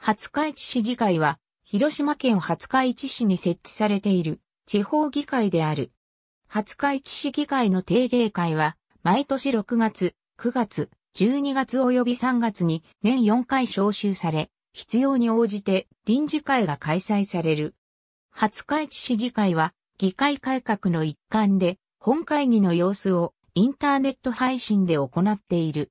廿日市市議会は、広島県廿日市市に設置されている地方議会である。廿日市市議会の定例会は、毎年6月、9月、12月及び3月に年4回招集され、必要に応じて臨時会が開催される。廿日市市議会は、議会改革の一環で、本会議の様子をインターネット配信で行っている。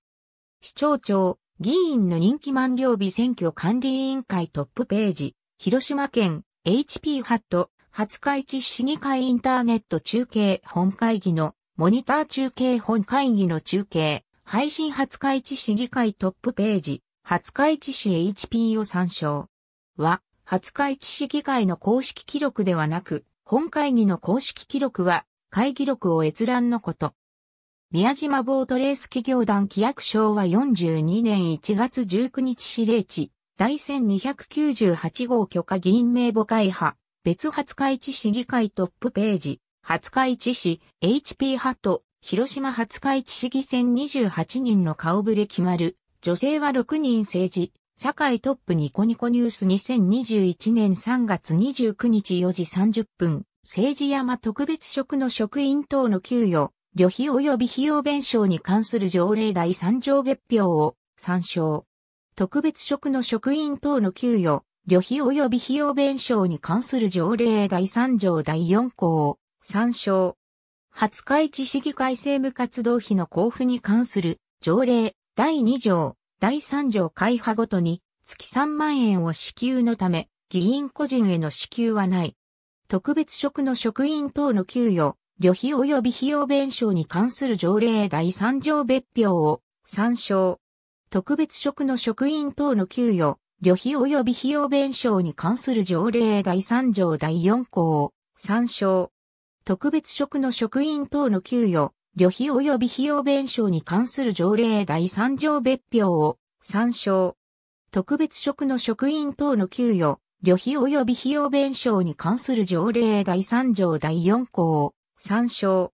市長長、議員の任期満了日選挙管理委員会トップページ、広島県 HP ハット、20日市市議会インターネット中継本会議のモニター中継本会議の中継、配信20日市市議会トップページ、20日市市 HP を参照。は、20日市市議会の公式記録ではなく、本会議の公式記録は、会議録を閲覧のこと。宮島ボートレース企業団規約昭和42年1月19日司令地、第1298号許可議員名簿会派、別廿日市市議会トップページ、廿日市市、HP 派と、広島廿日市市議選28人の顔ぶれ決まる、女性は6人政治、社会トップニコニコニュース2021年3月29日4時30分、政治山特別職の職員等の給与、旅費及び費用弁償に関する条例第3条別表を参照。特別職の職員等の給与、旅費及び費用弁償に関する条例第3条第4項を参照。20日市市議会政務活動費の交付に関する条例第2条、第3条会派ごとに月3万円を支給のため、議員個人への支給はない。特別職の職員等の給与、旅費及び費用弁償に関する条例第3条別表を参照。特別職の職員等の給与、旅費及び費用弁償に関する条例第3条第4項を参照。特別職の職員等の給与、旅費及び費用弁償に関する条例第3条別表を参照。特別職の職員等の給与、旅費及び費用弁償に関する条例第3条第4項を参照。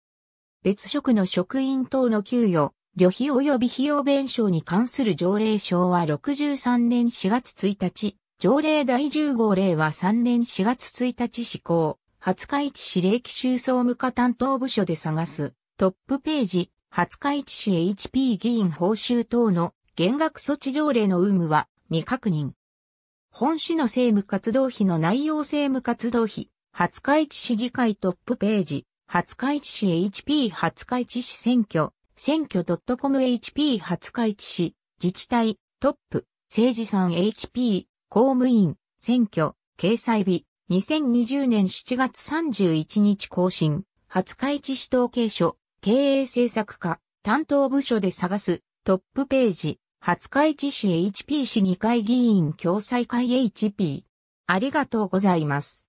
別職の職員等の給与、旅費及び費用弁償に関する条例省は63年4月1日、条例第10号令は3年4月1日施行、20日市市令奇州総務課担当部署で探す、トップページ、20日市市 HP 議員報酬等の減額措置条例の有無は未確認。本市の政務活動費の内容政務活動費、20日市市議会トップページ、廿日市市 HP 廿日市市選挙、選挙 .comHP 廿日市市、自治体、トップ、政治さん HP、公務員、選挙、掲載日、2020年7月31日更新、廿日市市統計所、経営政策課、担当部署で探す、トップページ、廿日市市 HP 市議会議員共済会 HP。ありがとうございます。